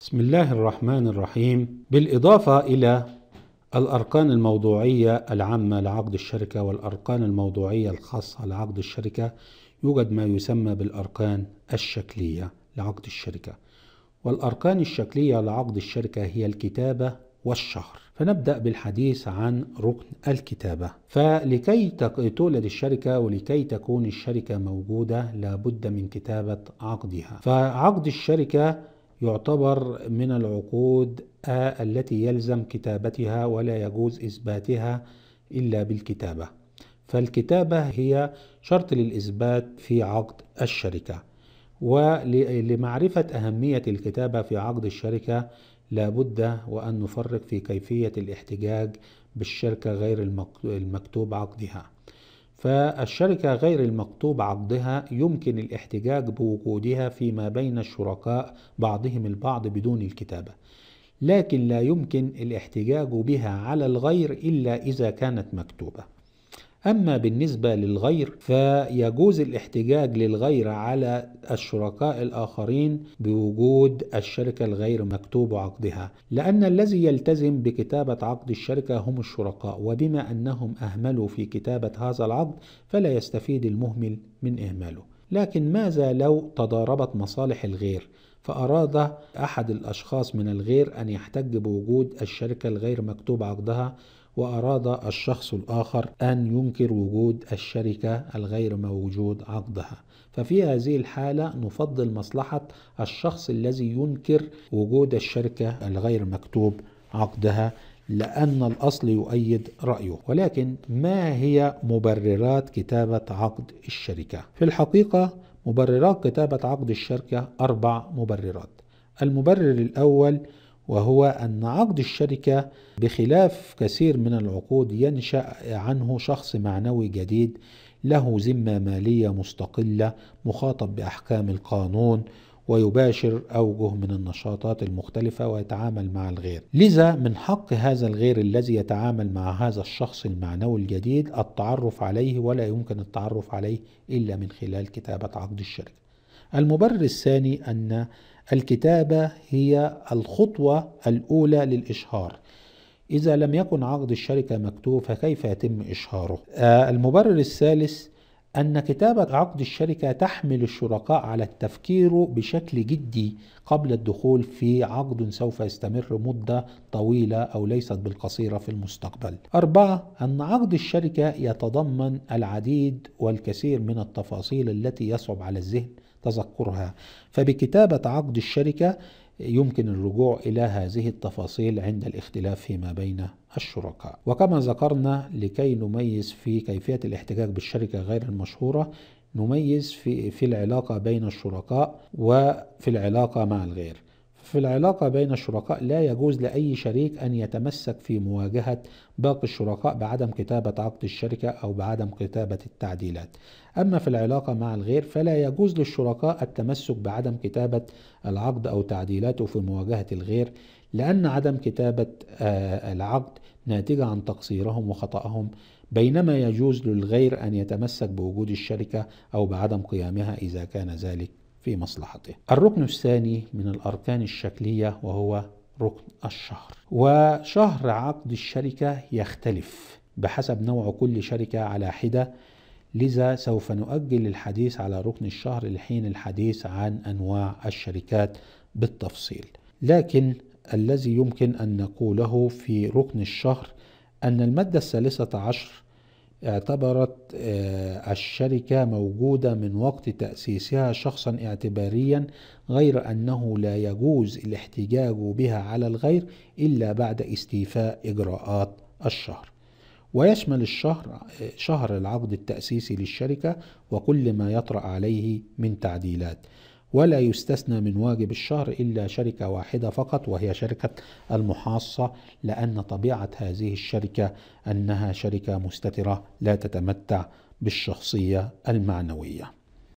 بسم الله الرحمن الرحيم بالإضافة إلى الأرقان الموضوعية العامة لعقد الشركة والأرقان الموضوعية الخاصة لعقد الشركة يوجد ما يسمى بالأرقان الشكلية لعقد الشركة والأرقان الشكلية لعقد الشركة هي الكتابة والشهر فنبدأ بالحديث عن ركن الكتابة فلكي تولد الشركة ولكي تكون الشركة موجودة لابد من كتابة عقدها فعقد الشركة يعتبر من العقود التي يلزم كتابتها ولا يجوز إثباتها إلا بالكتابة فالكتابة هي شرط للإثبات في عقد الشركة ولمعرفة أهمية الكتابة في عقد الشركة لابد وأن نفرق في كيفية الاحتجاج بالشركة غير المكتوب عقدها فالشركة غير المكتوب عقدها يمكن الاحتجاج بوجودها فيما بين الشركاء بعضهم البعض بدون الكتابة لكن لا يمكن الاحتجاج بها على الغير إلا إذا كانت مكتوبة أما بالنسبة للغير فيجوز الاحتجاج للغير على الشركاء الآخرين بوجود الشركة الغير مكتوب عقدها لأن الذي يلتزم بكتابة عقد الشركة هم الشركاء وبما أنهم أهملوا في كتابة هذا العقد فلا يستفيد المهمل من إهماله لكن ماذا لو تضاربت مصالح الغير فأراد أحد الأشخاص من الغير أن يحتج بوجود الشركة الغير مكتوب عقدها وأراد الشخص الآخر أن ينكر وجود الشركة الغير موجود عقدها ففي هذه الحالة نفضل مصلحة الشخص الذي ينكر وجود الشركة الغير مكتوب عقدها لأن الأصل يؤيد رأيه ولكن ما هي مبررات كتابة عقد الشركة؟ في الحقيقة مبررات كتابة عقد الشركة أربع مبررات المبرر الأول وهو أن عقد الشركة بخلاف كثير من العقود ينشأ عنه شخص معنوي جديد له ذمة مالية مستقلة مخاطب بأحكام القانون ويباشر أوجه من النشاطات المختلفة ويتعامل مع الغير لذا من حق هذا الغير الذي يتعامل مع هذا الشخص المعنوي الجديد التعرف عليه ولا يمكن التعرف عليه إلا من خلال كتابة عقد الشركة المبرر الثاني أن الكتابة هي الخطوة الأولى للإشهار إذا لم يكن عقد الشركة مكتوب فكيف يتم إشهاره؟ آه، المبرر الثالث أن كتابة عقد الشركة تحمل الشركاء على التفكير بشكل جدي قبل الدخول في عقد سوف يستمر مدة طويلة أو ليست بالقصيرة في المستقبل. أربعة أن عقد الشركة يتضمن العديد والكثير من التفاصيل التي يصعب على الذهن تذكرها فبكتابة عقد الشركة يمكن الرجوع إلى هذه التفاصيل عند الاختلاف فيما بين الشركاء وكما ذكرنا لكي نميز في كيفية الاحتكاك بالشركة غير المشهورة نميز في, في العلاقة بين الشركاء وفي العلاقة مع الغير في العلاقة بين الشركاء لا يجوز لأي شريك أن يتمسك في مواجهة باقي الشركاء بعدم كتابة عقد الشركة أو بعدم كتابة التعديلات أما في العلاقة مع الغير فلا يجوز للشركاء التمسك بعدم كتابة العقد أو تعديلاته في مواجهة الغير لأن عدم كتابة آه، العقد ناتجة عن تقصيرهم وخطأهم بينما يجوز للغير أن يتمسك بوجود الشركة أو بعدم قيامها إذا كان ذلك في مصلحته. الركن الثاني من الاركان الشكليه وهو ركن الشهر. وشهر عقد الشركه يختلف بحسب نوع كل شركه على حده لذا سوف نؤجل الحديث على ركن الشهر لحين الحديث عن انواع الشركات بالتفصيل. لكن الذي يمكن ان نقوله في ركن الشهر ان الماده الثالثه عشر اعتبرت آه، الشركة موجودة من وقت تأسيسها شخصا اعتباريا غير أنه لا يجوز الاحتجاج بها على الغير إلا بعد استيفاء إجراءات الشهر ويشمل الشهر آه، شهر العقد التأسيسي للشركة وكل ما يطرأ عليه من تعديلات ولا يستثنى من واجب الشهر إلا شركة واحدة فقط وهي شركة المحاصة لأن طبيعة هذه الشركة أنها شركة مستترة لا تتمتع بالشخصية المعنوية